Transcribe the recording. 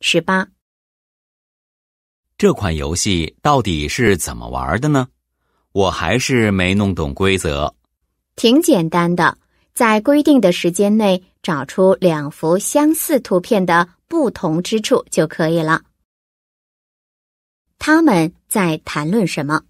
十八，这款游戏到底是怎么玩的呢？我还是没弄懂规则。挺简单的，在规定的时间内找出两幅相似图片的不同之处就可以了。他们在谈论什么？